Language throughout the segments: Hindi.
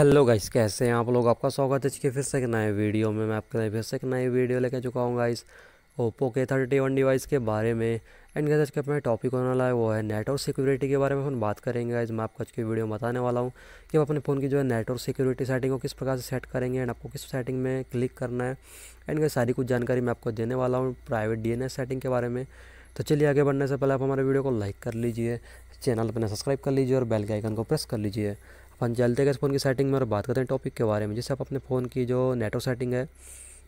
हेलो गाइस कैसे हैं आप लोग आपका स्वागत है इसके फिर से एक नए वीडियो में मैं आपके फिर से एक नई वीडियो लेकर चुका हूँ गाइस ओप्पो के थर्टी वन डिवाइस के बारे में एंड गैस आज का अपना टॉपिक होने वाला है वो है नेटवर्क सिक्योरिटी के बारे में हम बात करेंगे गाइस मैं आपको आज की वीडियो बताने वाला हूँ कि आप अपने फ़ोन की जो है नेटवर्क सिक्योरिटी सेटिंग को किस प्रकार से सेट करेंगे एंड आपको किस सेटिंग में क्लिक करना है एंड गैस सारी कुछ जानकारी मैं आपको देने वाला हूँ प्राइवेट डी सेटिंग के बारे में तो चलिए आगे बढ़ने से पहले आप हमारे वीडियो को लाइक कर लीजिए चैनल अपने सब्सक्राइब कर लीजिए और बेल के आइकन को प्रेस कर लीजिए अपन चलते गए इस फ़ोन की सेटिंग में और बात करते हैं टॉपिक के बारे में जैसे आप अपने फ़ोन की जो नेटवर्क सेटिंग है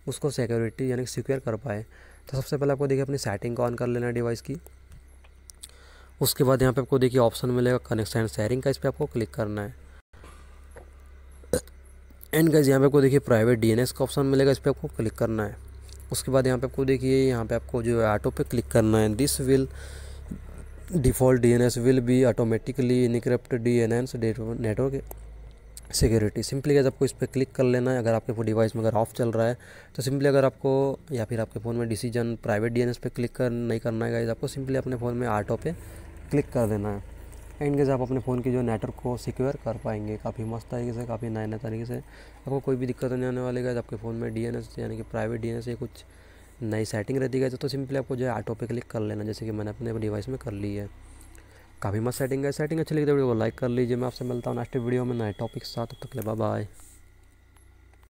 उसको सिक्योरिटी यानी सिक्योर कर पाए तो सबसे पहले आपको देखिए अपनी सेटिंग को ऑन कर लेना डिवाइस की उसके बाद यहाँ पे आपको देखिए ऑप्शन मिलेगा कनेक्शन एंड शेयरिंग का इस पर आपको क्लिक करना है एंड गाइज यहाँ पे आपको देखिए प्राइवेट डीएनएस का ऑप्शन मिलेगा इस पर आपको क्लिक करना है उसके बाद यहाँ पे आपको देखिए यहाँ पे आपको जो है ऑटो पे क्लिक करना है this will default DNS will be automatically encrypt DNS network security simply अगर आपको इस पर क्लिक कर लेना है अगर आपके फोन डिवाइस में अगर ऑफ चल रहा है तो सिंपली अगर आपको या फिर आपके फ़ोन में डिसीजन प्राइवेट डीएनएस पे क्लिक कर नहीं करना है आपको सिंपली अपने फ़ोन में आटो पे क्लिक कर देना है एंड गेज आप अपने फ़ोन की जो नेटवर्क को सिक्योर कर पाएंगे काफ़ी मस्त तरीके से काफ़ी नए नए तरीके से आपको कोई भी दिक्कत नहीं आने वाली गाइज आपके फ़ोन में डी यानी कि प्राइवेट डी या कुछ नई सेटिंग रह दी गई तो सिंपली आपको जो है ऑटो पे क्लिक कर लेना जैसे कि मैंने अपने डिवाइस में कर ली है काफ़ी मस्त सेटिंग है सेटिंग अच्छी लगी तो वीडियो को लाइक कर लीजिए मैं आपसे मिलता हूँ नेक्स्ट वीडियो में नए टॉपिक साथ तब तक ले बाय